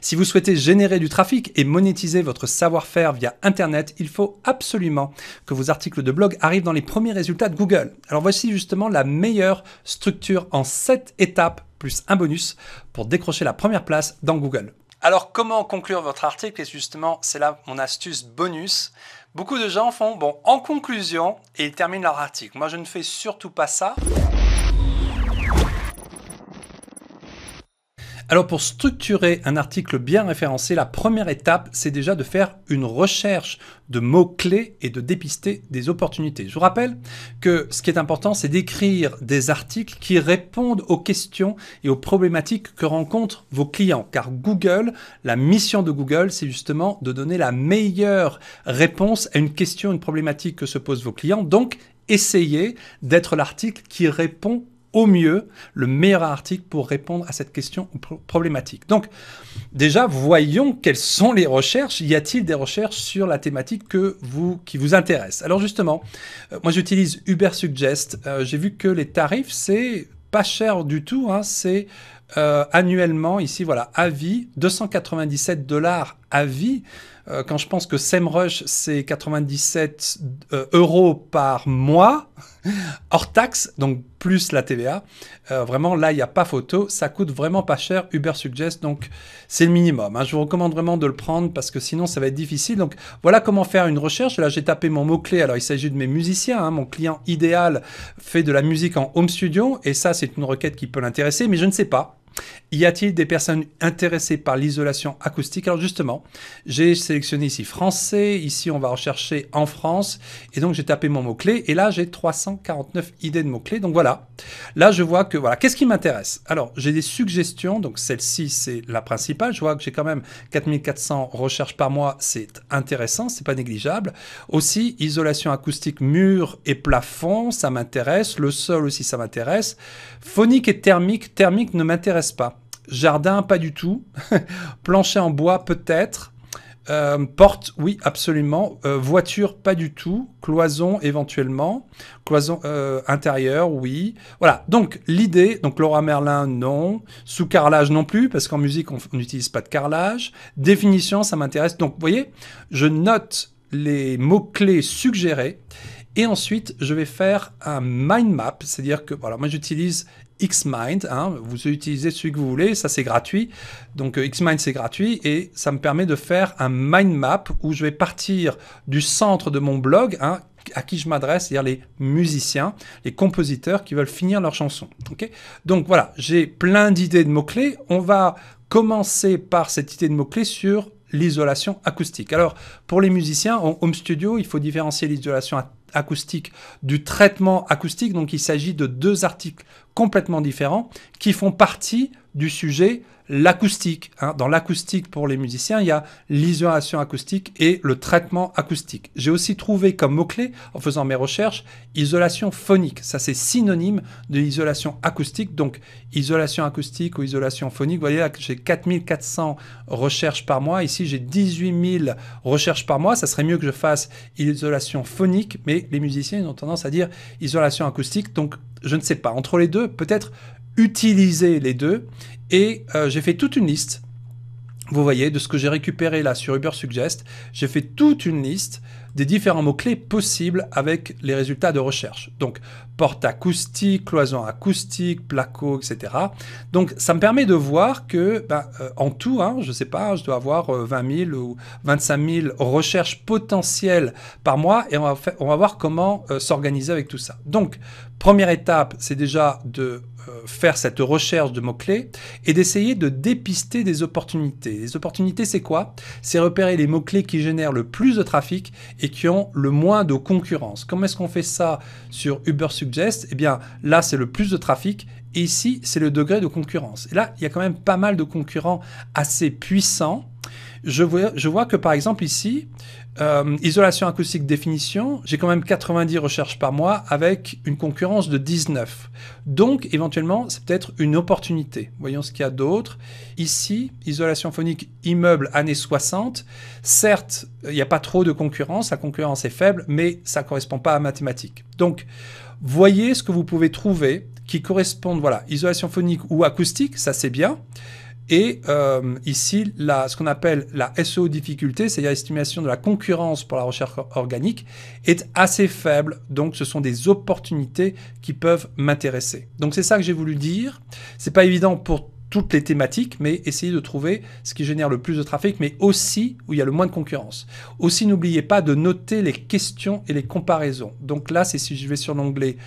Si vous souhaitez générer du trafic et monétiser votre savoir-faire via Internet, il faut absolument que vos articles de blog arrivent dans les premiers résultats de Google. Alors voici justement la meilleure structure en 7 étapes plus un bonus pour décrocher la première place dans Google. Alors comment conclure votre article Et justement, c'est là mon astuce bonus. Beaucoup de gens font, bon, en conclusion, et ils terminent leur article. Moi, je ne fais surtout pas ça. Alors pour structurer un article bien référencé, la première étape, c'est déjà de faire une recherche de mots-clés et de dépister des opportunités. Je vous rappelle que ce qui est important, c'est d'écrire des articles qui répondent aux questions et aux problématiques que rencontrent vos clients. Car Google, la mission de Google, c'est justement de donner la meilleure réponse à une question, une problématique que se posent vos clients. Donc, essayez d'être l'article qui répond au mieux le meilleur article pour répondre à cette question problématique. Donc, déjà, voyons quelles sont les recherches. Y a-t-il des recherches sur la thématique que vous, qui vous intéresse Alors justement, euh, moi j'utilise Uber Suggest. Euh, j'ai vu que les tarifs, c'est pas cher du tout. Hein. c'est euh, annuellement, ici, voilà, à vie, 297 dollars à vie. Euh, quand je pense que SEMrush, c'est 97 euh, euros par mois, hors taxe, donc plus la TVA, euh, vraiment là, il n'y a pas photo, ça coûte vraiment pas cher, Uber Suggest, donc c'est le minimum. Hein. Je vous recommande vraiment de le prendre parce que sinon, ça va être difficile. Donc voilà comment faire une recherche. Là, j'ai tapé mon mot-clé, alors il s'agit de mes musiciens, hein. mon client idéal fait de la musique en home studio, et ça, c'est une requête qui peut l'intéresser, mais je ne sais pas y a-t-il des personnes intéressées par l'isolation acoustique Alors justement, j'ai sélectionné ici français, ici on va rechercher en France, et donc j'ai tapé mon mot-clé, et là j'ai 349 idées de mots-clés, donc voilà. Là je vois que, voilà, qu'est-ce qui m'intéresse Alors j'ai des suggestions, donc celle-ci c'est la principale, je vois que j'ai quand même 4400 recherches par mois, c'est intéressant, c'est pas négligeable. Aussi, isolation acoustique mur et plafond, ça m'intéresse, le sol aussi ça m'intéresse. Phonique et thermique, thermique ne m'intéresse pas. Jardin, pas du tout. Plancher en bois, peut-être. Euh, porte, oui, absolument. Euh, voiture, pas du tout. Cloison, éventuellement. Cloison euh, intérieure, oui. Voilà. Donc, l'idée, donc Laura Merlin, non. Sous-carrelage, non plus, parce qu'en musique, on n'utilise pas de carrelage. Définition, ça m'intéresse. Donc, vous voyez, je note les mots-clés suggérés. Et ensuite, je vais faire un mind map, c'est-à-dire que, voilà, moi j'utilise Xmind. Hein, vous utilisez celui que vous voulez, ça c'est gratuit. Donc euh, Xmind c'est gratuit et ça me permet de faire un mind map où je vais partir du centre de mon blog. Hein, à qui je m'adresse, c'est-à-dire les musiciens, les compositeurs qui veulent finir leur chanson. Donc voilà, j'ai plein d'idées de mots-clés. On va commencer par cette idée de mots-clés sur l'isolation acoustique. Alors, pour les musiciens, en home studio, il faut différencier l'isolation acoustique du traitement acoustique. Donc, il s'agit de deux articles complètement différents qui font partie du sujet l'acoustique. Hein. Dans l'acoustique pour les musiciens, il y a l'isolation acoustique et le traitement acoustique. J'ai aussi trouvé comme mot-clé, en faisant mes recherches, isolation phonique. Ça, c'est synonyme de isolation acoustique. Donc, isolation acoustique ou isolation phonique. Vous voyez, là, que j'ai 4400 recherches par mois. Ici, j'ai 18 000 recherches par mois. Ça serait mieux que je fasse isolation phonique, mais les musiciens, ont tendance à dire isolation acoustique. Donc, je ne sais pas. Entre les deux, peut-être utiliser les deux. Et euh, j'ai fait toute une liste, vous voyez, de ce que j'ai récupéré là sur Uber Suggest. J'ai fait toute une liste des différents mots-clés possibles avec les résultats de recherche. Donc, porte acoustique, cloison acoustique, placo, etc. Donc, ça me permet de voir que, ben, euh, en tout, hein, je ne sais pas, je dois avoir 20 euh, 000 ou 25 000 recherches potentielles par mois et on va, on va voir comment s'organiser avec tout ça. Donc, première étape, c'est déjà de euh, faire cette recherche de mots-clés et d'essayer de dépister des opportunités. Les opportunités, c'est quoi C'est repérer les mots-clés qui génèrent le plus de trafic et qui ont le moins de concurrence. Comment est-ce qu'on fait ça sur Uber Suggest Eh bien, là, c'est le plus de trafic et ici, c'est le degré de concurrence. Et là, il y a quand même pas mal de concurrents assez puissants je vois, que par exemple ici, euh, isolation acoustique définition, j'ai quand même 90 recherches par mois avec une concurrence de 19. Donc éventuellement, c'est peut-être une opportunité. Voyons ce qu'il y a d'autre. Ici, isolation phonique immeuble années 60. Certes, il n'y a pas trop de concurrence, la concurrence est faible, mais ça ne correspond pas à mathématiques. Donc, voyez ce que vous pouvez trouver qui correspondent, voilà, isolation phonique ou acoustique, ça c'est bien. Et euh, ici, ce qu'on appelle la SEO difficulté, c'est-à-dire l'estimation de la concurrence pour la recherche organique, est assez faible. Donc, ce sont des opportunités qui peuvent m'intéresser. Donc, c'est ça que j'ai voulu dire. n'est pas évident pour toutes les thématiques, mais essayez de trouver ce qui génère le plus de trafic, mais aussi où il y a le moins de concurrence. Aussi, n'oubliez pas de noter les questions et les comparaisons. Donc là, c'est si je vais sur l'onglet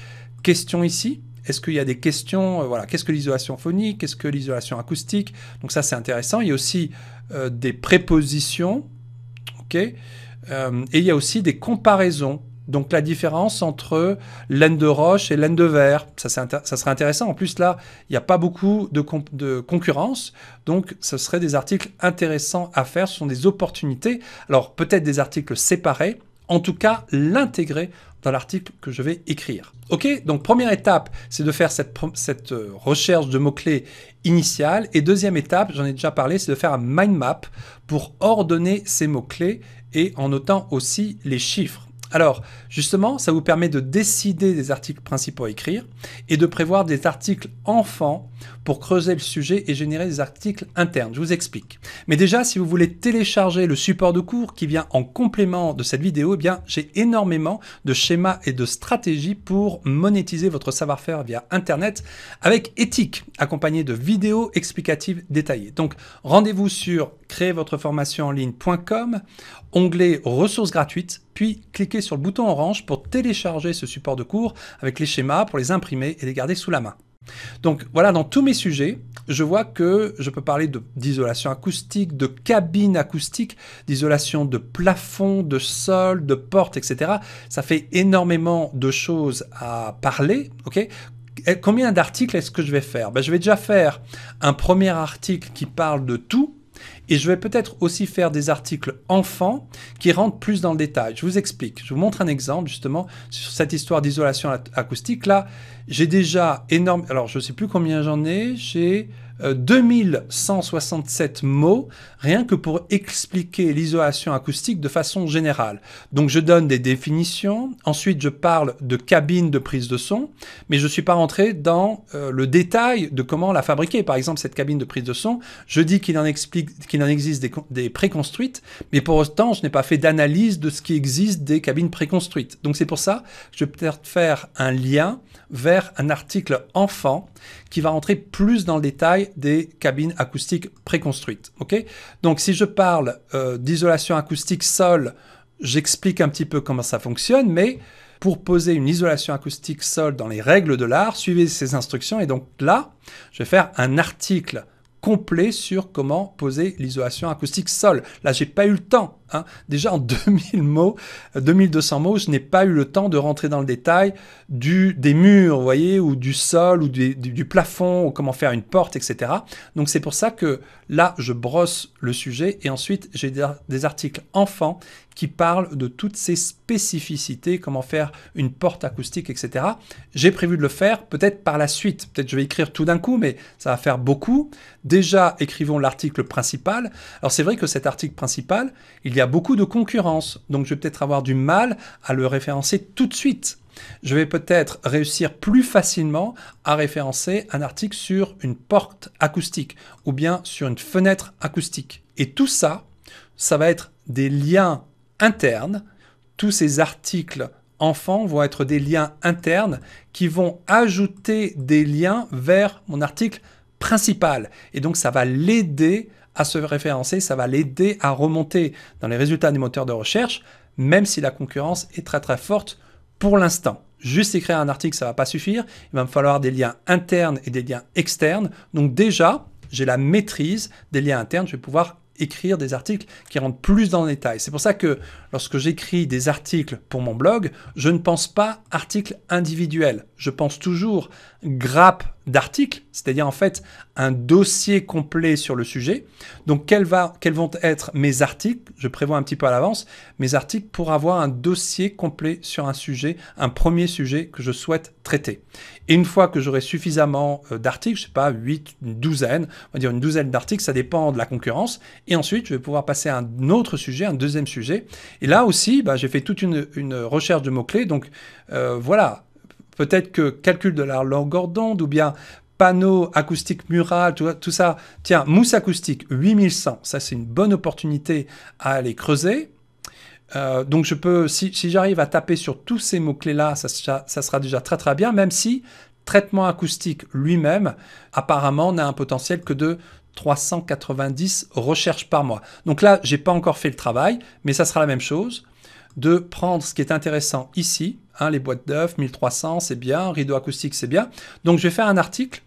questions ici, est-ce qu'il y a des questions euh, Voilà, qu'est-ce que l'isolation phonique Qu'est-ce que l'isolation acoustique Donc ça, c'est intéressant. Il y a aussi euh, des prépositions, ok euh, Et il y a aussi des comparaisons. Donc la différence entre laine de roche et laine de verre, ça, ça serait intéressant. En plus là, il n'y a pas beaucoup de, de, concurrence, donc ce seraient des articles intéressants à faire, ce sont des opportunités. Alors peut-être des articles séparés, en tout cas l'intégrer dans l'article que je vais écrire. Ok Donc première étape, c'est de faire cette, euh, recherche de mots-clés initiale. Et deuxième étape, j'en ai déjà parlé, c'est de faire un mind map pour ordonner ces mots-clés et en notant aussi les chiffres. Alors, justement, ça vous permet de décider des articles principaux à écrire et de prévoir des articles enfants pour creuser le sujet et générer des articles internes. Je vous explique. Mais déjà, si vous voulez télécharger le support de cours qui vient en complément de cette vidéo, eh bien, j'ai énormément de schémas et de stratégies pour monétiser votre savoir-faire via Internet avec éthique, accompagné de vidéos explicatives détaillées. Donc, rendez-vous sur créez-votre-formation-en-ligne.com, onglet ressources gratuites, puis cliquez sur le bouton orange pour télécharger ce support de cours avec les schémas pour les imprimer et les garder sous la main. Donc voilà, dans tous mes sujets, je vois que je peux parler d'isolation acoustique, de cabine acoustique, d'isolation de plafond, de sol, de porte, etc. Ça fait énormément de choses à parler, ok Combien d'articles est-ce que je vais faire ben, Je vais déjà faire un premier article qui parle de tout, et je vais peut-être aussi faire des articles enfants qui rentrent plus dans le détail. Je vous explique. Je vous montre un exemple justement sur cette histoire d'isolation acoustique. Là, j'ai déjà énorme. Alors, je ne sais plus combien j'en ai. J'ai 2167 euh, mots rien que pour expliquer l'isolation acoustique de façon générale. Donc je donne des définitions, ensuite je parle de cabine de prise de son, mais je ne suis pas rentré dans euh, le détail de comment la fabriquer. Par exemple, cette cabine de prise de son, je dis qu'il en, existe des, des préconstruites, mais pour autant, je n'ai pas fait d'analyse de ce qui existe des cabines préconstruites. Donc c'est pour ça je vais peut-être faire un lien vers un article enfant qui va rentrer plus dans le détail des cabines acoustiques préconstruites. Donc si je parle euh, d'isolation acoustique sol, j'explique un petit peu comment ça fonctionne, mais pour poser une isolation acoustique sol dans les règles de l'art, suivez ces instructions. Et donc là, je vais faire un article complet sur comment poser l'isolation acoustique sol. Là, j'ai pas eu le temps Hein. Déjà en 2000 mots, 2200 euh, mots, je n'ai pas eu le temps de rentrer dans le détail du, des murs, vous voyez, ou du sol, ou du, plafond, ou comment faire une porte, etc. Donc c'est pour ça que là, je brosse le sujet et ensuite j'ai des articles enfants qui parlent de toutes ces spécificités, comment faire une porte acoustique, etc. J'ai prévu de le faire peut-être par la suite. Peut-être je vais écrire tout d'un coup, mais ça va faire beaucoup. Déjà, écrivons l'article principal. Alors c'est vrai que cet article principal, il y a beaucoup de concurrence, donc je vais peut-être avoir du mal à le référencer tout de suite. Je vais peut-être réussir plus facilement à référencer un article sur une porte acoustique ou bien sur une fenêtre acoustique. Et tout ça, ça va être des liens internes. Tous ces articles enfants vont être des liens internes qui vont ajouter des liens vers mon article principal. Et donc ça va l'aider à se référencer, ça va l'aider à remonter dans les résultats des moteurs de recherche, même si la concurrence est très très forte pour l'instant. Juste écrire un article, ça ne va pas suffire. Il va me falloir des liens internes et des liens externes. Donc déjà, j'ai la maîtrise des liens internes. Je vais pouvoir écrire des articles qui rentrent plus dans le détail. C'est pour ça que Lorsque j'écris des articles pour mon blog, je ne pense pas article individuel. Je pense toujours grappe d'articles, c'est-à-dire en fait un dossier complet sur le sujet. Donc quels, va, vont être mes articles Je prévois un petit peu à l'avance mes articles pour avoir un dossier complet sur un sujet, un premier sujet que je souhaite traiter. Et une fois que j'aurai suffisamment euh, d'articles, je sais pas, 8, une douzaine, on va dire une douzaine d'articles, ça dépend de la concurrence. Et ensuite, je vais pouvoir passer à un autre sujet, un deuxième sujet. Et là aussi, bah, j'ai fait toute une, recherche de mots-clés. Donc euh, voilà, peut-être que calcul de la longueur d'onde ou bien panneau acoustique mural, tout, ça. Tiens, mousse acoustique, 8100. Ça, c'est une bonne opportunité à aller creuser. Euh, donc je peux, si, j'arrive à taper sur tous ces mots-clés-là, ça sera déjà très très bien, même si traitement acoustique lui-même, apparemment, n'a un potentiel que de 390 recherches par mois. Donc là, j'ai pas encore fait le travail, mais ça sera la même chose de prendre ce qui est intéressant ici, hein, les boîtes d'œufs, 1300, c'est bien, rideau acoustique, c'est bien. Donc je vais faire un article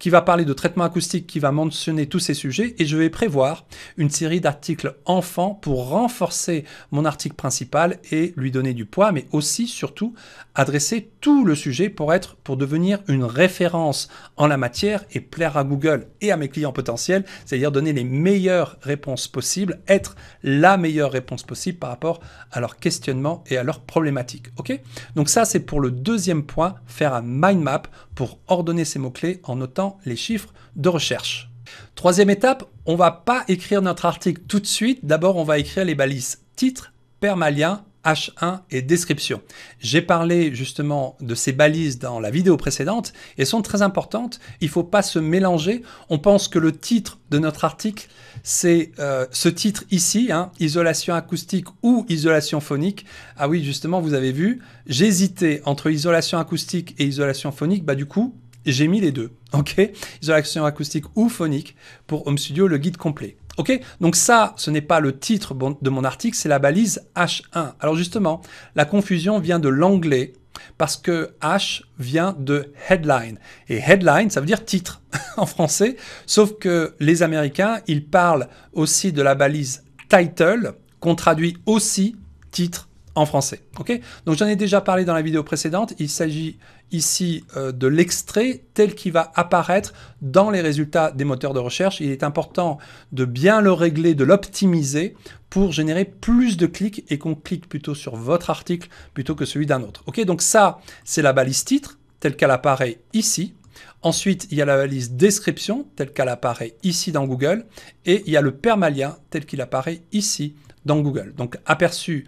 qui va parler de traitement acoustique, qui va mentionner tous ces sujets, et je vais prévoir une série d'articles enfants pour renforcer mon article principal et lui donner du poids, mais aussi surtout adresser tout le sujet pour être, pour devenir une référence en la matière et plaire à Google et à mes clients potentiels, c'est-à-dire donner les meilleures réponses possibles, être la meilleure réponse possible par rapport à leurs questionnements et à leurs problématiques. Ok Donc ça, c'est pour le deuxième point, faire un mind map pour ordonner ces mots-clés en notant les chiffres de recherche. Troisième étape, on va pas écrire notre article tout de suite. D'abord, on va écrire les balises titre, permalien, H1 et description. J'ai parlé justement de ces balises dans la vidéo précédente. et sont très importantes. Il ne faut pas se mélanger. On pense que le titre de notre article, c'est euh, ce titre ici, hein, isolation acoustique ou isolation phonique. Ah oui, justement, vous avez vu, j'hésitais entre isolation acoustique et isolation phonique. Bah du coup, j'ai mis les deux, ok Isolation acoustique ou phonique pour Home Studio, le guide complet. Ok Donc ça, ce n'est pas le titre de mon article, c'est la balise H1. Alors justement, la confusion vient de l'anglais parce que H vient de headline. Et headline, ça veut dire titre en français, sauf que les Américains, ils parlent aussi de la balise title, qu'on traduit aussi titre français. Ok Donc j'en ai déjà parlé dans la vidéo précédente. Il s'agit ici euh, de l'extrait tel qu'il va apparaître dans les résultats des moteurs de recherche. Il est important de bien le régler, de l'optimiser pour générer plus de clics et qu'on clique plutôt sur votre article plutôt que celui d'un autre. Ok Donc ça, c'est la balise titre telle qu'elle apparaît ici. Ensuite, il y a la balise description telle qu'elle apparaît ici dans Google et il y a le permalien tel qu'il apparaît ici dans Google. Donc aperçu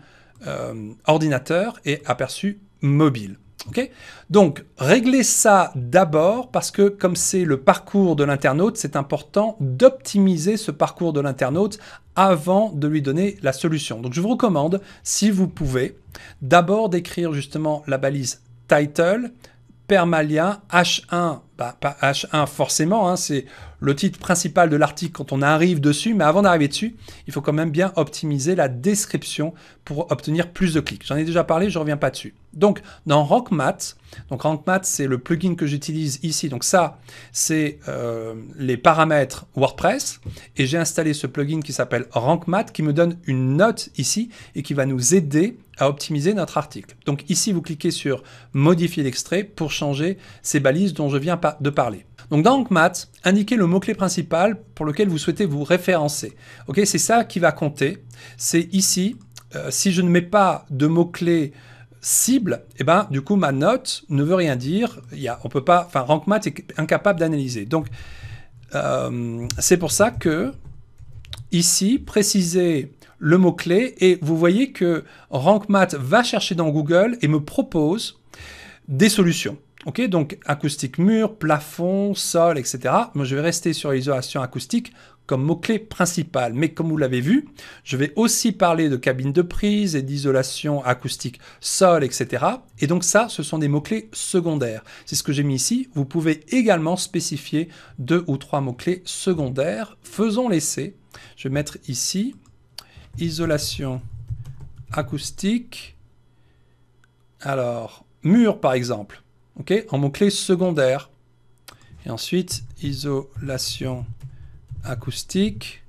euh, ordinateur et aperçu mobile. Donc, réglez ça d'abord parce que comme c'est le parcours de l'internaute, c'est important d'optimiser ce parcours de l'internaute avant de lui donner la solution. Donc, je vous recommande, si vous pouvez, d'abord d'écrire justement la balise title, permalien, H1 pas, H1 forcément, hein, c'est le titre principal de l'article quand on arrive dessus, mais avant d'arriver dessus, il faut quand même bien optimiser la description pour obtenir plus de clics. J'en ai déjà parlé, je ne reviens pas dessus. Donc dans Math donc Math c'est le plugin que j'utilise ici, donc ça c'est euh, les paramètres WordPress, et j'ai installé ce plugin qui s'appelle Rank Math qui me donne une note ici et qui va nous aider à optimiser notre article. Donc ici vous cliquez sur modifier l'extrait pour changer ces balises dont je viens de parler. Donc dans RankMath, indiquez le mot-clé principal pour lequel vous souhaitez vous référencer. c'est ça qui va compter. C'est ici, euh, si je ne mets pas de mot-clé cible, eh ben, du coup, ma note ne veut rien dire. on peut pas, RankMath est incapable d'analyser. Donc, euh, c'est pour ça que, ici, précisez le mot-clé et vous voyez que RankMath va chercher dans Google et me propose des solutions. Ok, donc acoustique mur, plafond, sol, etc. Moi, je vais rester sur l'isolation acoustique comme mot-clé principal. Mais comme vous l'avez vu, je vais aussi parler de cabine de prise et d'isolation acoustique sol, etc. Et donc ça, ce sont des mots-clés secondaires. C'est ce que j'ai mis ici. Vous pouvez également spécifier deux ou trois mots-clés secondaires. Faisons l'essai. Je vais mettre ici isolation acoustique. Alors, mur par exemple ok, en mot-clé secondaire. Et ensuite, isolation acoustique,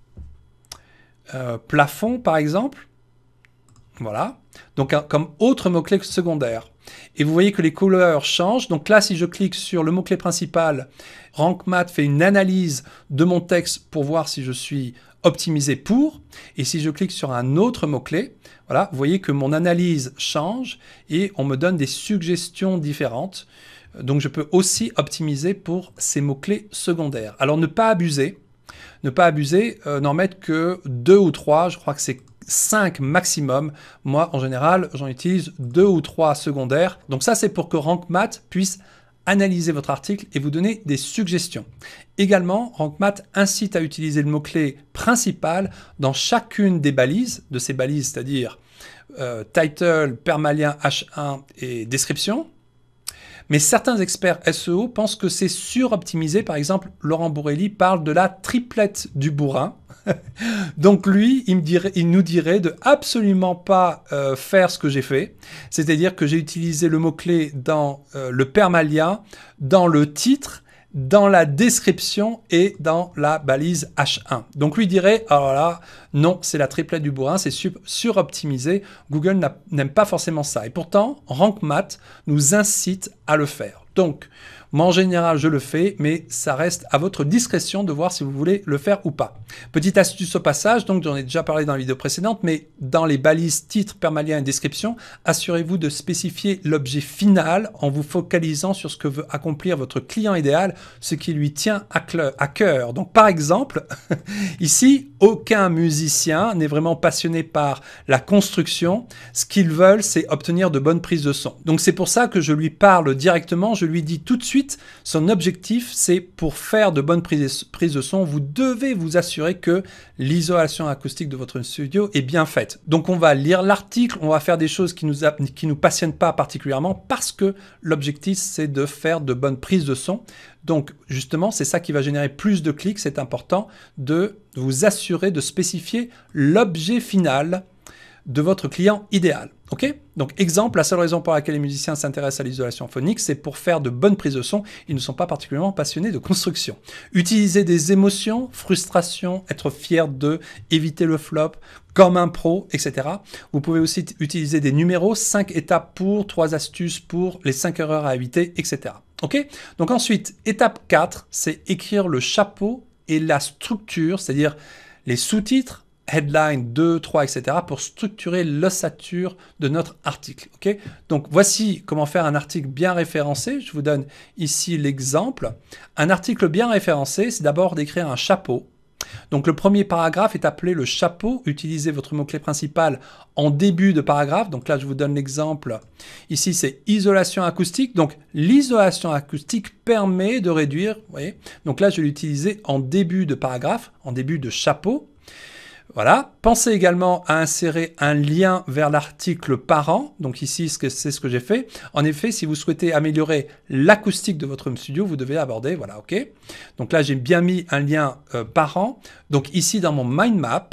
euh, plafond par exemple. Voilà. Donc comme autre mot-clé secondaire. Et vous voyez que les couleurs changent. Donc là, si je clique sur le mot-clé principal, RankMath fait une analyse de mon texte pour voir si je suis « Optimiser pour. Et si je clique sur un autre mot-clé, voilà, vous voyez que mon analyse change et on me donne des suggestions différentes. Donc je peux aussi optimiser pour ces mots-clés secondaires. Alors ne pas abuser, ne pas abuser, euh, n'en mettre que deux ou trois, je crois que c'est cinq maximum. Moi, en général, j'en utilise deux ou trois secondaires. Donc ça, c'est pour que RankMath puisse analyser votre article et vous donner des suggestions. Également, RankMath incite à utiliser le mot-clé principal dans chacune des balises, de ces balises, c'est-à-dire euh, title, permalien H1 et description, mais certains experts SEO pensent que c'est suroptimisé. Par exemple, Laurent Bourrelli parle de la triplette du bourrin. Donc lui, il, me dirait, il, nous dirait de absolument pas euh, faire ce que j'ai fait, c'est-à-dire que j'ai utilisé le mot-clé dans euh, le permalia, dans le titre dans la description et dans la balise H1. Donc lui dirait, alors oh là, non, c'est la triplette du bourrin, c'est sur-optimisé. Google n'aime pas forcément ça. Et pourtant, RankMath nous incite à le faire. Donc, moi, en général, je le fais, mais ça reste à votre discrétion de voir si vous voulez le faire ou pas. Petite astuce au passage, donc j'en ai déjà parlé dans la vidéo précédente, mais dans les balises titre, permalien et description, assurez-vous de spécifier l'objet final en vous focalisant sur ce que veut accomplir votre client idéal, ce qui lui tient à, à cœur. Donc, par exemple, ici, aucun musicien n'est vraiment passionné par la construction. Ce qu'ils veulent, c'est obtenir de bonnes prises de son. Donc, c'est pour ça que je lui parle directement, je lui dis tout de suite son objectif, c'est pour faire de bonnes prises de son, vous devez vous assurer que l'isolation acoustique de votre studio est bien faite. Donc on va lire l'article, on va faire des choses qui nous, qui nous passionnent pas particulièrement parce que l'objectif, c'est de faire de bonnes prises de son. Donc justement, c'est ça qui va générer plus de clics. C'est important de vous assurer de spécifier l'objet final de votre client idéal. Ok Donc exemple, la seule raison pour laquelle les musiciens s'intéressent à l'isolation phonique, c'est pour faire de bonnes prises de son. Ils ne sont pas particulièrement passionnés de construction. Utiliser des émotions, frustration, être fier d'eux, éviter le flop, comme un pro, etc. Vous pouvez aussi utiliser des numéros, 5 étapes pour, 3 astuces pour, les 5 erreurs à éviter, etc. Ok Donc ensuite, étape 4, c'est écrire le chapeau et la structure, c'est-à-dire les sous-titres, headline 2, 3, etc. pour structurer l'ossature de notre article. Okay Donc voici comment faire un article bien référencé. Je vous donne ici l'exemple. Un article bien référencé, c'est d'abord d'écrire un chapeau. Donc le premier paragraphe est appelé le chapeau. Utilisez votre mot-clé principal en début de paragraphe. Donc là, je vous donne l'exemple. Ici, c'est isolation acoustique. Donc l'isolation acoustique permet de réduire. Donc là, je vais l'utiliser en début de paragraphe, en début de chapeau. Voilà. Pensez également à insérer un lien vers l'article parent. Donc ici, c'est ce que j'ai fait. En effet, si vous souhaitez améliorer l'acoustique de votre home studio, vous devez aborder, voilà, ok. Donc là, j'ai bien mis un lien euh, parent. Donc ici, dans mon mind map,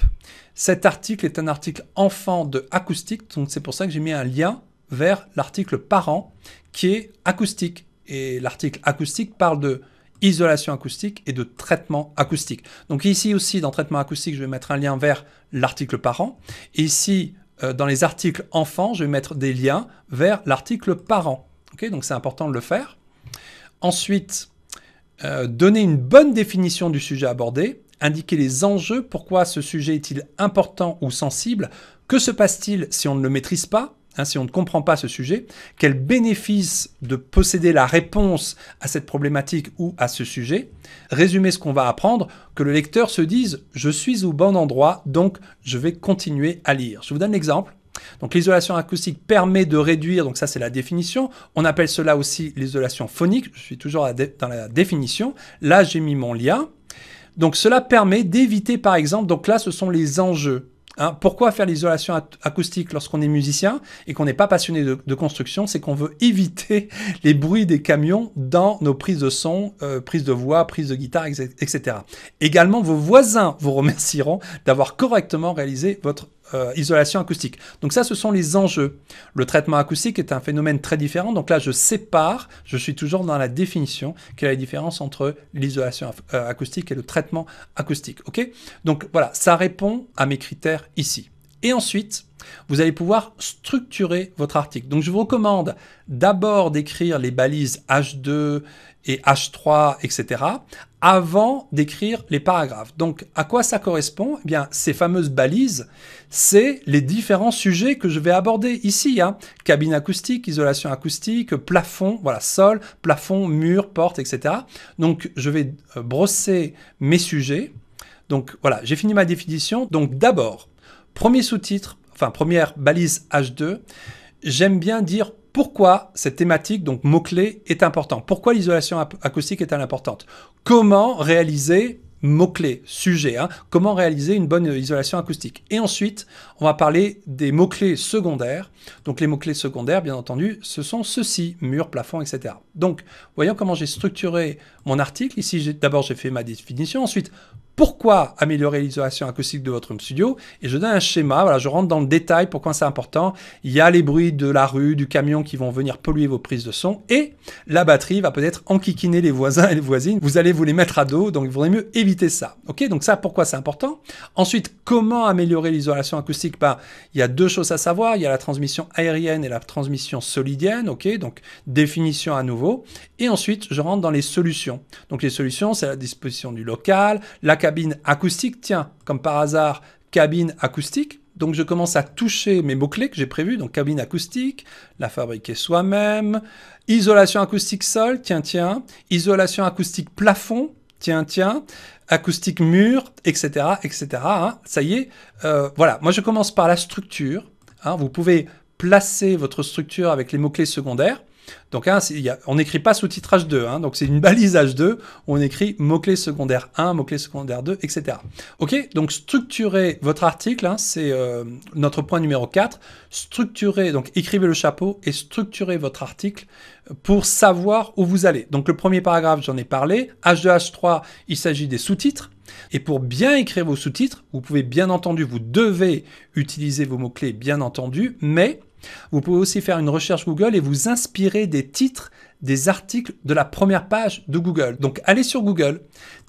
cet article est un article enfant de acoustique. Donc c'est pour ça que j'ai mis un lien vers l'article parent qui est acoustique. Et l'article acoustique parle de isolation acoustique et de traitement acoustique. Donc ici aussi, dans traitement acoustique, je vais mettre un lien vers l'article parent. ici, euh, dans les articles enfants, je vais mettre des liens vers l'article parent. Donc c'est important de le faire. Ensuite, euh, donner une bonne définition du sujet abordé, indiquer les enjeux, pourquoi ce sujet est-il important ou sensible, que se passe-t-il si on ne le maîtrise pas, Hein, si on ne comprend pas ce sujet, quel bénéfice de posséder la réponse à cette problématique ou à ce sujet Résumer ce qu'on va apprendre, que le lecteur se dise « je suis au bon endroit, donc je vais continuer à lire ». Je vous donne l'exemple. Donc l'isolation acoustique permet de réduire, donc ça c'est la définition, on appelle cela aussi l'isolation phonique, je suis toujours dans la définition, là j'ai mis mon lien. Donc cela permet d'éviter par exemple, donc là ce sont les enjeux, Hein, pourquoi faire l'isolation acoustique lorsqu'on est musicien et qu'on n'est pas passionné de, construction C'est qu'on veut éviter les bruits des camions dans nos prises de son, euh, prises de voix, prises de guitare, etc. Également, vos voisins vous remercieront d'avoir correctement réalisé votre euh, isolation acoustique. Donc ça, ce sont les enjeux. Le traitement acoustique est un phénomène très différent. Donc là, je sépare, je suis toujours dans la définition, quelle est la différence entre l'isolation euh, acoustique et le traitement acoustique. ok Donc voilà, ça répond à mes critères ici. Et ensuite, vous allez pouvoir structurer votre article. Donc je vous recommande d'abord d'écrire les balises H2 et H3, etc., avant d'écrire les paragraphes. Donc à quoi ça correspond Eh bien, ces fameuses balises, c'est les différents sujets que je vais aborder ici. Hein. Cabine acoustique, isolation acoustique, plafond, voilà, sol, plafond, mur, porte, etc. Donc je vais euh, brosser mes sujets. Donc voilà, j'ai fini ma définition. Donc d'abord, premier sous-titre, enfin première balise H2, j'aime bien dire pourquoi cette thématique, donc mot-clé, est importante. Pourquoi l'isolation acoustique est importante Comment réaliser mots-clés, sujet. Hein, comment réaliser une bonne isolation acoustique. Et ensuite, on va parler des mots-clés secondaires. Donc les mots-clés secondaires, bien entendu, ce sont ceux-ci, mur, plafond, etc. Donc, voyons comment j'ai structuré mon article. Ici, d'abord, j'ai fait ma définition. Ensuite, pourquoi améliorer l'isolation acoustique de votre home studio et je donne un schéma, voilà, je rentre dans le détail pourquoi c'est important. Il y a les bruits de la rue, du camion qui vont venir polluer vos prises de son et la batterie va peut-être enquiquiner les voisins et les voisines. Vous allez vous les mettre à dos, donc il vaudrait mieux éviter ça. Ok, donc ça pourquoi c'est important. Ensuite, comment améliorer l'isolation acoustique bah, Il y a deux choses à savoir, il y a la transmission aérienne et la transmission solidienne, ok, donc définition à nouveau. Et ensuite, je rentre dans les solutions. Donc les solutions, c'est la disposition du local, la cabine acoustique, tiens, comme par hasard, cabine acoustique. Donc je commence à toucher mes mots-clés que j'ai prévus, donc cabine acoustique, la fabriquer soi-même, isolation acoustique sol, tiens, tiens, isolation acoustique plafond, tiens, tiens, acoustique mur, etc., etc. Hein. ça y est, euh, voilà, moi je commence par la structure. Hein. vous pouvez placer votre structure avec les mots-clés secondaires. Donc on n'écrit pas sous-titrage 2, hein. donc c'est une balise H2, on écrit mot-clé secondaire 1, mot-clé secondaire 2, etc. Ok, donc structurez votre article, hein, c'est euh, notre point numéro 4, structurez, donc écrivez le chapeau et structurez votre article euh, pour savoir où vous allez. Donc le premier paragraphe, j'en ai parlé, H2, H3, il s'agit des sous-titres, et pour bien écrire vos sous-titres, vous pouvez bien entendu, vous devez utiliser vos mots-clés, bien entendu, mais vous pouvez aussi faire une recherche Google et vous inspirer des titres des articles de la première page de Google. Donc allez sur Google,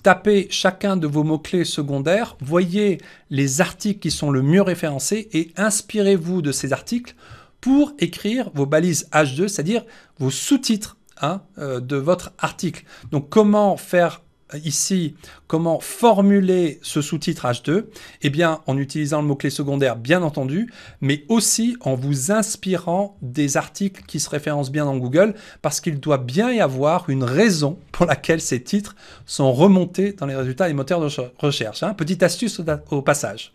tapez chacun de vos mots-clés secondaires, voyez les articles qui sont le mieux référencés et inspirez-vous de ces articles pour écrire vos balises H2, c'est-à-dire vos sous-titres hein, euh, de votre article. Donc comment faire ici comment formuler ce sous-titre H2 Eh bien, en utilisant le mot-clé secondaire, bien entendu, mais aussi en vous inspirant des articles qui se référencent bien dans Google, parce qu'il doit bien y avoir une raison pour laquelle ces titres sont remontés dans les résultats des moteurs de recherche. Hein. Petite astuce au, passage.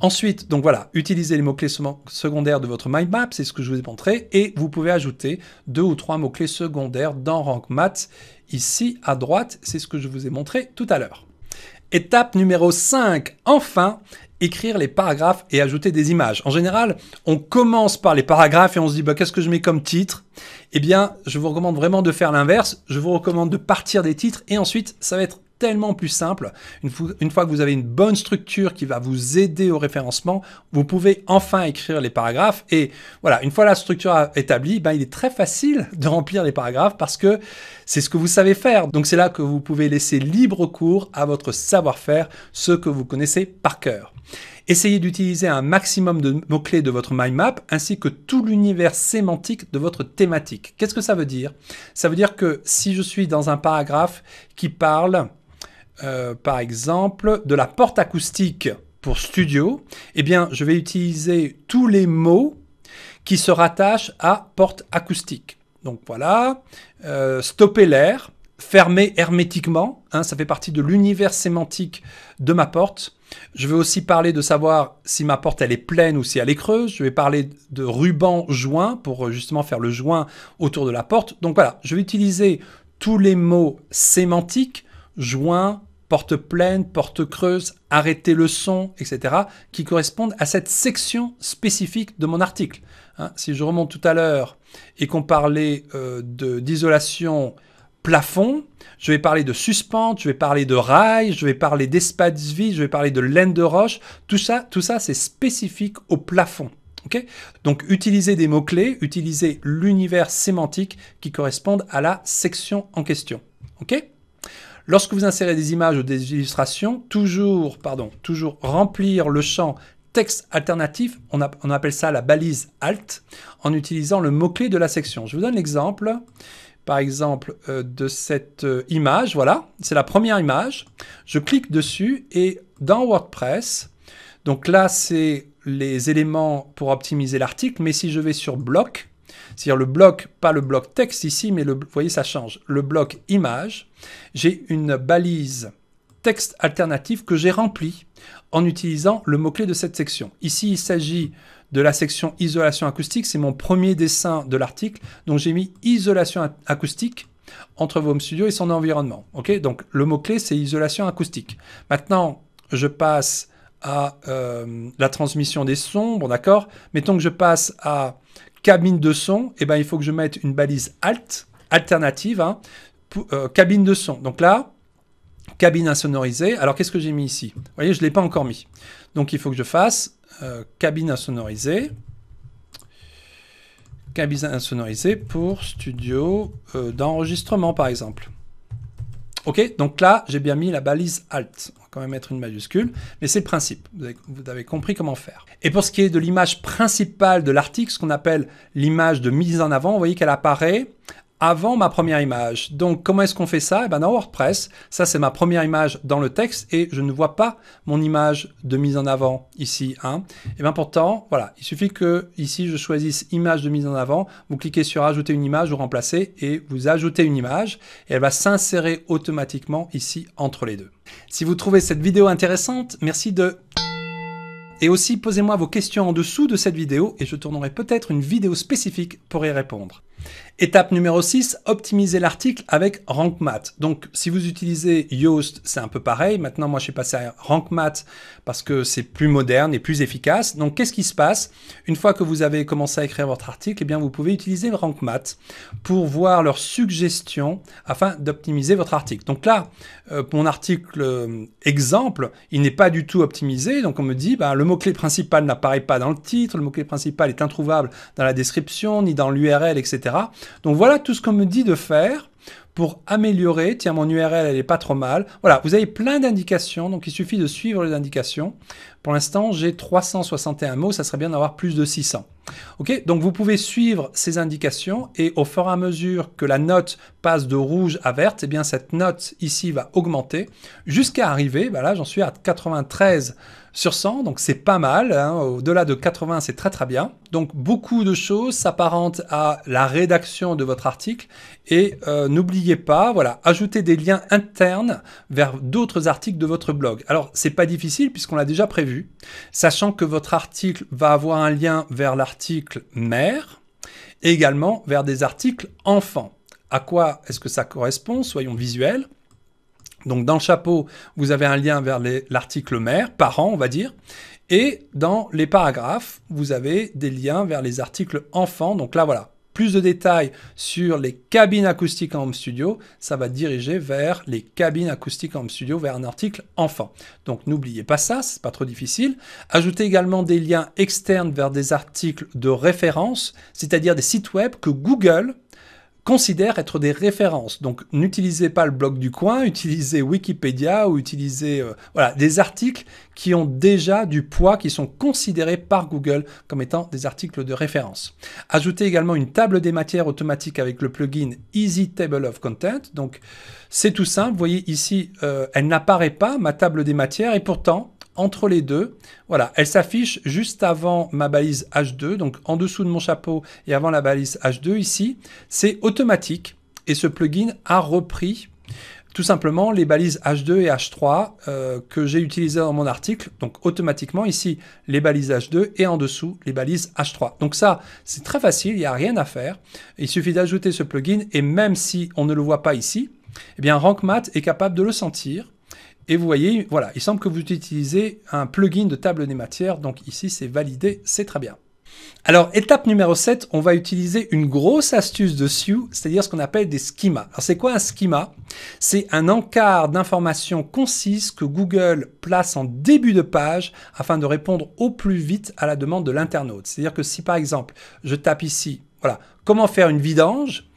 Ensuite, donc voilà, utilisez les mots-clés secondaires de votre map, c'est ce que je vous ai montré, et vous pouvez ajouter deux ou trois mots-clés secondaires dans Rank Math Ici, à droite, c'est ce que je vous ai montré tout à l'heure. Étape numéro 5, enfin, écrire les paragraphes et ajouter des images. En général, on commence par les paragraphes et on se dit bah, qu'est-ce que je mets comme titre Eh bien, je vous recommande vraiment de faire l'inverse. Je vous recommande de partir des titres et ensuite, ça va être tellement plus simple. Une, fois, que vous avez une bonne structure qui va vous aider au référencement, vous pouvez enfin écrire les paragraphes. Et voilà, une fois la structure établie, ben, il est très facile de remplir les paragraphes parce que c'est ce que vous savez faire. Donc c'est là que vous pouvez laisser libre cours à votre savoir-faire, ce que vous connaissez par cœur. Essayez d'utiliser un maximum de mots-clés de votre mind map ainsi que tout l'univers sémantique de votre thématique. Qu'est-ce que ça veut dire Ça veut dire que si je suis dans un paragraphe qui parle euh, par exemple, de la porte acoustique pour studio, eh bien, je vais utiliser tous les mots qui se rattachent à porte acoustique. Donc voilà, euh, stopper l'air, fermer hermétiquement, hein, ça fait partie de l'univers sémantique de ma porte. Je vais aussi parler de savoir si ma porte elle est pleine ou si elle est creuse. Je vais parler de ruban joint pour euh, justement faire le joint autour de la porte. Donc voilà, je vais utiliser tous les mots sémantiques, joint, porte pleine, porte creuse, arrêter le son, etc., qui correspondent à cette section spécifique de mon article. Hein, si je remonte tout à l'heure et qu'on parlait euh, de d'isolation plafond, je vais parler de suspente, je vais parler de rail, je vais parler d'espace vie, je vais parler de laine de roche, tout ça, tout ça c'est spécifique au plafond. ok Donc utilisez des mots-clés, utilisez l'univers sémantique qui correspondent à la section en question. ok Lorsque vous insérez des images ou des illustrations, toujours, pardon, toujours remplir le champ texte alternatif, on, appelle ça la balise alt, en utilisant le mot-clé de la section. Je vous donne l'exemple, par exemple, euh, de cette euh, image, voilà, c'est la première image. Je clique dessus et dans WordPress, donc là, c'est les éléments pour optimiser l'article, mais si je vais sur bloc, c'est-à-dire le bloc, pas le bloc texte ici, mais le, vous voyez, ça change. Le bloc image, j'ai une balise texte alternatif que j'ai rempli en utilisant le mot-clé de cette section. Ici, il s'agit de la section isolation acoustique. C'est mon premier dessin de l'article. Donc, j'ai mis isolation acoustique entre vos Studio et son environnement. Ok, Donc, le mot-clé, c'est isolation acoustique. Maintenant, je passe à euh, la transmission des sons. Bon, d'accord. Mettons que je passe à cabine de son, eh ben, il faut que je mette une balise Alt, alternative, hein, euh, cabine de son. Donc là, cabine insonorisée. Alors qu'est-ce que j'ai mis ici Vous voyez, je ne l'ai pas encore mis. Donc il faut que je fasse euh, cabine insonorisée. Cabine insonorisée pour studio euh, d'enregistrement, par exemple. Ok, donc là, j'ai bien mis la balise Alt quand même mettre une majuscule, mais c'est le principe. Vous avez, vous avez, compris comment faire. Et pour ce qui est de l'image principale de l'article, ce qu'on appelle l'image de mise en avant, vous voyez qu'elle apparaît avant ma première image. Donc comment est-ce qu'on fait ça eh bien, Dans WordPress, ça c'est ma première image dans le texte et je ne vois pas mon image de mise en avant ici. Et hein. eh bien pourtant, voilà, il suffit que ici je choisisse image de mise en avant, vous cliquez sur ajouter une image ou remplacer et vous ajoutez une image et elle va s'insérer automatiquement ici entre les deux. Si vous trouvez cette vidéo intéressante, merci de... Et aussi posez-moi vos questions en dessous de cette vidéo et je tournerai peut-être une vidéo spécifique pour y répondre. Étape numéro 6, optimiser l'article avec RankMath. Donc si vous utilisez Yoast, c'est un peu pareil. Maintenant, moi, je suis passé à RankMath parce que c'est plus moderne et plus efficace. Donc qu'est-ce qui se passe Une fois que vous avez commencé à écrire votre article, eh bien, vous pouvez utiliser RankMath pour voir leurs suggestions afin d'optimiser votre article. Donc là, euh, mon article euh, exemple, il n'est pas du tout optimisé. Donc on me dit, ben, le mot-clé principal n'apparaît pas dans le titre, le mot-clé principal est introuvable dans la description, ni dans l'URL, etc. Donc voilà tout ce qu'on me dit de faire pour améliorer. Tiens, mon URL, elle n'est pas trop mal. Voilà, vous avez plein d'indications, donc il suffit de suivre les indications. Pour l'instant, j'ai 361 mots, ça serait bien d'avoir plus de 600. Ok, donc vous pouvez suivre ces indications et au fur et à mesure que la note passe de rouge à verte, eh bien cette note ici va augmenter jusqu'à arriver, bah là j'en suis à 93 sur 100, donc c'est pas mal. Hein. Au-delà de 80, c'est très très bien. Donc beaucoup de choses s'apparentent à la rédaction de votre article. Et euh, n'oubliez pas, voilà, ajoutez des liens internes vers d'autres articles de votre blog. Alors c'est pas difficile puisqu'on l'a déjà prévu, sachant que votre article va avoir un lien vers l'article mère et également vers des articles enfants. À quoi est-ce que ça correspond Soyons visuels. Donc dans le chapeau, vous avez un lien vers l'article mère, parent, on va dire. Et dans les paragraphes, vous avez des liens vers les articles enfants. Donc là, voilà, plus de détails sur les cabines acoustiques en home studio, ça va diriger vers les cabines acoustiques en home studio, vers un article enfant. Donc n'oubliez pas ça, c'est pas trop difficile. Ajoutez également des liens externes vers des articles de référence, c'est-à-dire des sites web que Google Considère être des références. Donc n'utilisez pas le blog du coin, utilisez Wikipédia ou utilisez euh, voilà, des articles qui ont déjà du poids, qui sont considérés par Google comme étant des articles de référence. Ajoutez également une table des matières automatique avec le plugin Easy Table of Content. Donc c'est tout simple, vous voyez ici, euh, elle n'apparaît pas, ma table des matières, et pourtant entre les deux. Voilà, elle s'affiche juste avant ma balise H2, donc en dessous de mon chapeau et avant la balise H2 ici. C'est automatique et ce plugin a repris tout simplement les balises H2 et H3 euh, que j'ai utilisées dans mon article. Donc automatiquement ici les balises H2 et en dessous les balises H3. Donc ça c'est très facile, il n'y a rien à faire. Il suffit d'ajouter ce plugin et même si on ne le voit pas ici, eh bien RankMath est capable de le sentir et vous voyez, voilà, il semble que vous utilisez un plugin de table des matières. Donc ici, c'est validé, c'est très bien. Alors, étape numéro 7, on va utiliser une grosse astuce de Sioux, c'est-à-dire ce qu'on appelle des schemas. Alors, c'est quoi un schema C'est un encart d'informations concises que Google place en début de page afin de répondre au plus vite à la demande de l'internaute. C'est-à-dire que si, par exemple, je tape ici, voilà, comment faire une vidange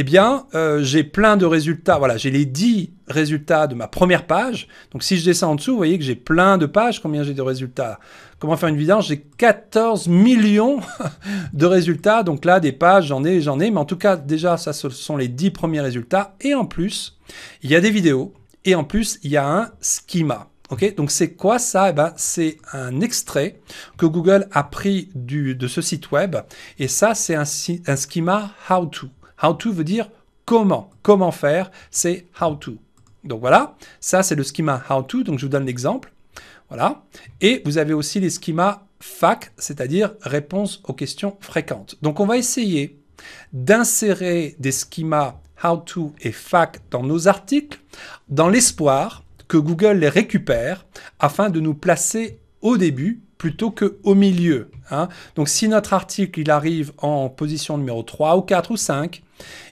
eh bien, euh, j'ai plein de résultats. Voilà, j'ai les 10 résultats de ma première page. Donc, si je descends en dessous, vous voyez que j'ai plein de pages. Combien j'ai de résultats Comment faire une vidange J'ai 14 millions de résultats. Donc là, des pages, j'en ai, j'en ai. Mais en tout cas, déjà, ça, ce sont les 10 premiers résultats. Et en plus, il y a des vidéos. Et en plus, il y a un schema. Ok Donc c'est quoi ça eh ben, C'est un extrait que Google a pris du, de ce site web. Et ça, c'est un, un schema how-to. How to veut dire comment, comment faire, c'est how to. Donc voilà, ça c'est le schéma « how to, donc je vous donne l'exemple. Voilà. Et vous avez aussi les schémas « FAC, c'est-à-dire réponse aux questions fréquentes. Donc on va essayer d'insérer des schémas « how to et FAC dans nos articles dans l'espoir que Google les récupère afin de nous placer au début plutôt que au milieu. Hein. Donc si notre article il arrive en position numéro 3 ou 4 ou 5,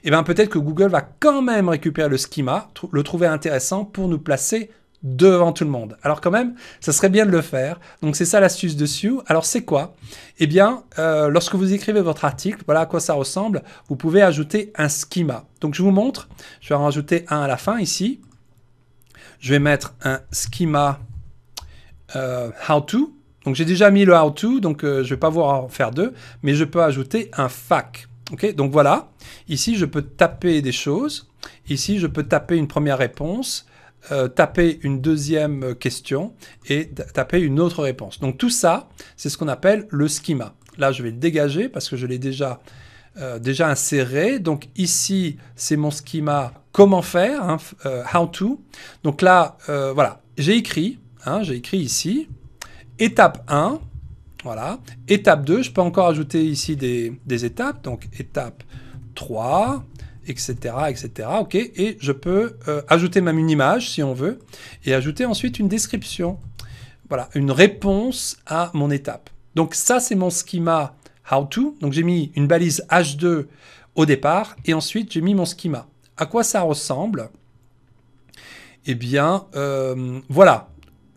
eh bien peut-être que Google va quand même récupérer le schema, le trouver intéressant pour nous placer devant tout le monde. Alors quand même, ça serait bien de le faire. Donc c'est ça l'astuce de Sue. Alors c'est quoi Eh bien, euh, lorsque vous écrivez votre article, voilà à quoi ça ressemble, vous pouvez ajouter un schema. Donc je vous montre, je vais en rajouter un à la fin ici. Je vais mettre un schema euh, how to. Donc j'ai déjà mis le how-to, donc euh, je ne vais pas voir en faire deux, mais je peux ajouter un fac. donc voilà, ici je peux taper des choses, ici je peux taper une première réponse, euh, taper une deuxième euh, question et taper une autre réponse. Donc tout ça, c'est ce qu'on appelle le schema. Là, je vais le dégager parce que je l'ai déjà, déjà inséré. Donc ici, c'est mon schema comment faire, hein, how to. Donc là, voilà, j'ai écrit, hein, j'ai écrit ici, Étape 1, voilà. Étape 2, je peux encore ajouter ici des, étapes. Donc étape 3, etc. etc. Ok, et je peux euh, ajouter même une image si on veut, et ajouter ensuite une description. Voilà, une réponse à mon étape. Donc ça, c'est mon schema how to. Donc j'ai mis une balise H2 au départ, et ensuite j'ai mis mon schema. À quoi ça ressemble Eh bien, euh, voilà,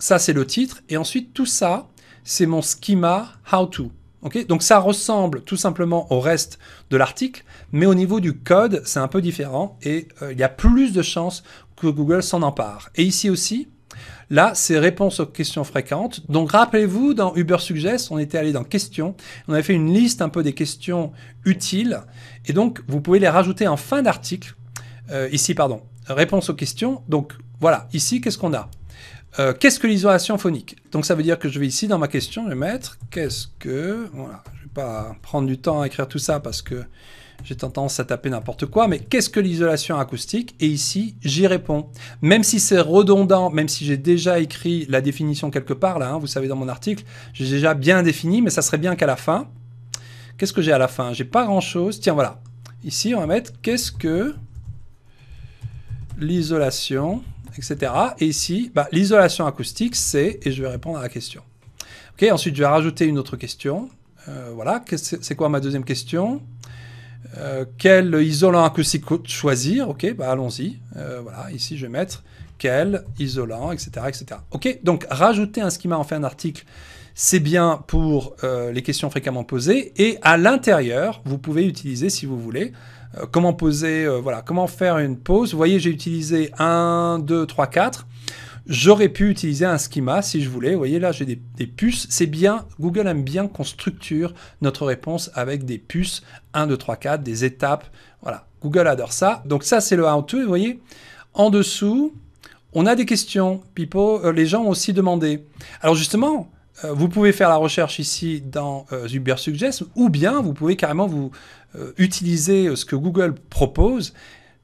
ça, c'est le titre. Et ensuite, tout ça, c'est mon schema how to. Donc ça ressemble tout simplement au reste de l'article, mais au niveau du code, c'est un peu différent et euh, il y a plus de chances que Google s'en empare. Et ici aussi, là, c'est réponse aux questions fréquentes. Donc rappelez-vous, dans Uber Suggest, on était allé dans questions, on avait fait une liste un peu des questions utiles, et donc vous pouvez les rajouter en fin d'article. Euh, ici, pardon, réponse aux questions. Donc voilà, ici, qu'est-ce qu'on a euh, qu'est-ce que l'isolation phonique Donc ça veut dire que je vais ici dans ma question, je vais mettre qu'est-ce que... Voilà, je ne vais pas prendre du temps à écrire tout ça parce que j'ai tendance à taper n'importe quoi, mais qu'est-ce que l'isolation acoustique Et ici, j'y réponds. Même si c'est redondant, même si j'ai déjà écrit la définition quelque part, là, hein, vous savez dans mon article, j'ai déjà bien défini, mais ça serait bien qu'à la fin... Qu'est-ce que j'ai à la fin J'ai pas grand-chose. Tiens, voilà. Ici, on va mettre qu'est-ce que l'isolation etc. Et ici, bah, l'isolation acoustique, c'est, et je vais répondre à la question. Ok, ensuite, je vais rajouter une autre question. Euh, voilà, c'est quoi ma deuxième question euh, Quel isolant acoustique choisir Ok, bah, allons-y. Euh, voilà, ici, je vais mettre quel isolant, etc., etc. Ok, donc rajouter un schéma en fait un article, c'est bien pour les questions fréquemment posées. Et à l'intérieur, vous pouvez utiliser, si vous voulez, euh, comment poser, euh, voilà, comment faire une pause. Vous voyez, j'ai utilisé 1, 2, 3, 4. J'aurais pu utiliser un schema si je voulais. Vous voyez, là, j'ai des, puces. C'est bien, Google aime bien qu'on structure notre réponse avec des puces 1, 2, 3, 4, des étapes. Voilà, Google adore ça. Donc ça, c'est le how-to, vous voyez. En dessous, on a des questions. People, euh, les gens ont aussi demandé. Alors justement, vous pouvez faire la recherche ici dans euh, Suggest ou bien vous pouvez carrément vous, euh, utiliser euh, ce que Google propose,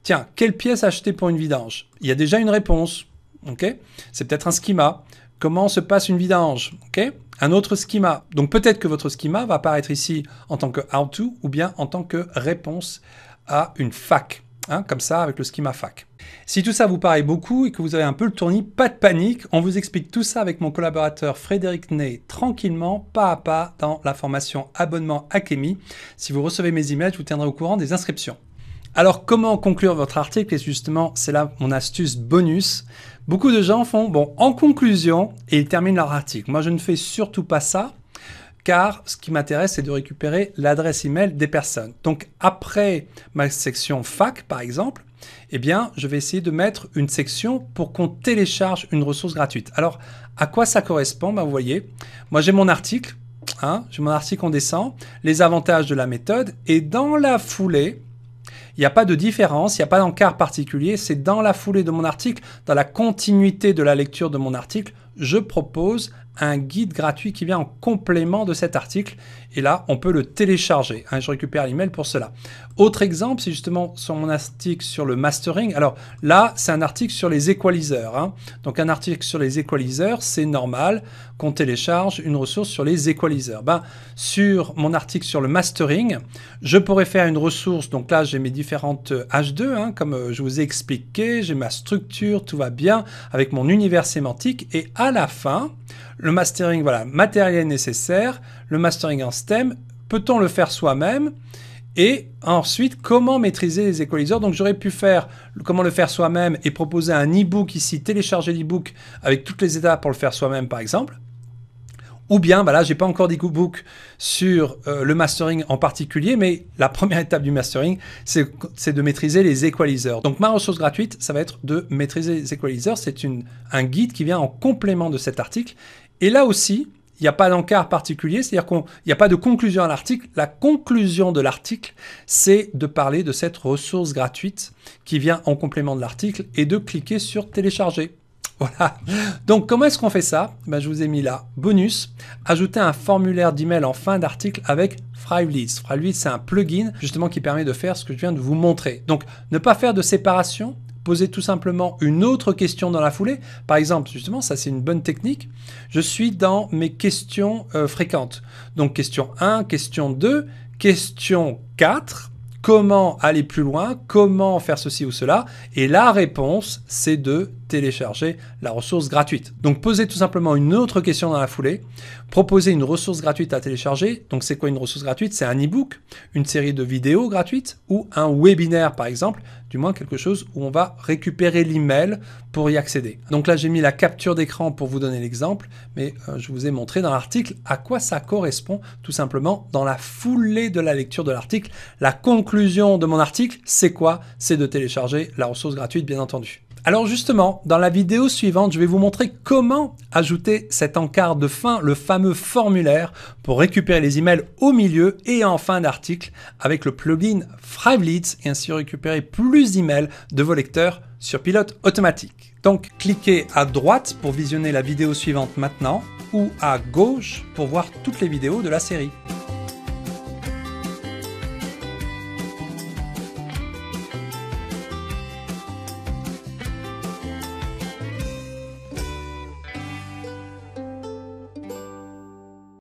tiens, quelle pièce acheter pour une vidange Il y a déjà une réponse. C'est peut-être un schema. Comment se passe une vidange ok un autre schema. Donc peut-être que votre schema va apparaître ici en tant que how-to ou bien en tant que réponse à une fac. Hein, comme ça avec le schema fac. Si tout ça vous paraît beaucoup et que vous avez un peu le tournis, pas de panique, on vous explique tout ça avec mon collaborateur Frédéric Ney tranquillement, pas à pas, dans la formation abonnement Academy. Si vous recevez mes emails, je vous tiendrai au courant des inscriptions. Alors comment conclure votre article Et justement, c'est là mon astuce bonus. Beaucoup de gens font, bon, en conclusion, et ils terminent leur article. Moi, je ne fais surtout pas ça car ce qui m'intéresse, c'est de récupérer l'adresse email des personnes. Donc après ma section fac, par exemple, eh bien, je vais essayer de mettre une section pour qu'on télécharge une ressource gratuite. Alors, à quoi ça correspond ben, Vous voyez, moi j'ai mon article, hein, j'ai mon article en descend, les avantages de la méthode, et dans la foulée, il n'y a pas de différence, il n'y a pas d'encart particulier, c'est dans la foulée de mon article, dans la continuité de la lecture de mon article, je propose un guide gratuit qui vient en complément de cet article et là, on peut le télécharger. Hein, je récupère l'email pour cela. Autre exemple, c'est justement sur mon article sur le mastering. Alors là, c'est un article sur les équaliseurs. Hein. Donc un article sur les equaliseurs, c'est normal qu'on télécharge une ressource sur les equaliseurs. Ben, sur mon article sur le mastering, je pourrais faire une ressource. Donc là, j'ai mes différentes H2, euh, hein, comme euh, je vous ai expliqué. J'ai ma structure, tout va bien avec mon univers sémantique. Et à la fin, le mastering, voilà, matériel nécessaire le mastering en stem Peut-on le faire soi-même et ensuite, comment maîtriser les équaliseurs Donc j'aurais pu faire comment le faire soi-même et proposer un e-book ici, télécharger l'e-book avec toutes les étapes pour le faire soi-même par exemple. Ou bien, voilà, bah là, j'ai pas encore d'e-book sur euh, le mastering en particulier, mais la première étape du mastering, c'est de maîtriser les equalizers. Donc ma ressource gratuite, ça va être de maîtriser les equalizers. C'est un guide qui vient en complément de cet article. Et là aussi, il n'y a pas d'encart particulier, c'est-à-dire qu'il n'y a pas de conclusion à l'article. La conclusion de l'article, c'est de parler de cette ressource gratuite qui vient en complément de l'article et de cliquer sur télécharger. Voilà. Donc, comment est-ce qu'on fait ça ben, Je vous ai mis là, bonus, ajouter un formulaire d'email en fin d'article avec FriveLeads. FriveLeads, c'est un plugin justement qui permet de faire ce que je viens de vous montrer. Donc, ne pas faire de séparation poser tout simplement une autre question dans la foulée. Par exemple, justement, ça c'est une bonne technique. Je suis dans mes questions euh, fréquentes. Donc question 1, question 2, question 4. Comment aller plus loin Comment faire ceci ou cela Et la réponse, c'est de télécharger la ressource gratuite. Donc poser tout simplement une autre question dans la foulée, Proposer une ressource gratuite à télécharger. Donc c'est quoi une ressource gratuite C'est un e-book, une série de vidéos gratuites ou un webinaire par exemple du moins quelque chose où on va récupérer l'email pour y accéder. Donc là, j'ai mis la capture d'écran pour vous donner l'exemple, mais euh, je vous ai montré dans l'article à quoi ça correspond tout simplement dans la foulée de la lecture de l'article. La conclusion de mon article, c'est quoi C'est de télécharger la ressource gratuite, bien entendu. Alors justement, dans la vidéo suivante, je vais vous montrer comment ajouter cet encart de fin, le fameux formulaire, pour récupérer les emails au milieu et en fin d'article avec le plugin Leads, et ainsi récupérer plus d'emails de vos lecteurs sur pilote automatique. Donc cliquez à droite pour visionner la vidéo suivante maintenant ou à gauche pour voir toutes les vidéos de la série.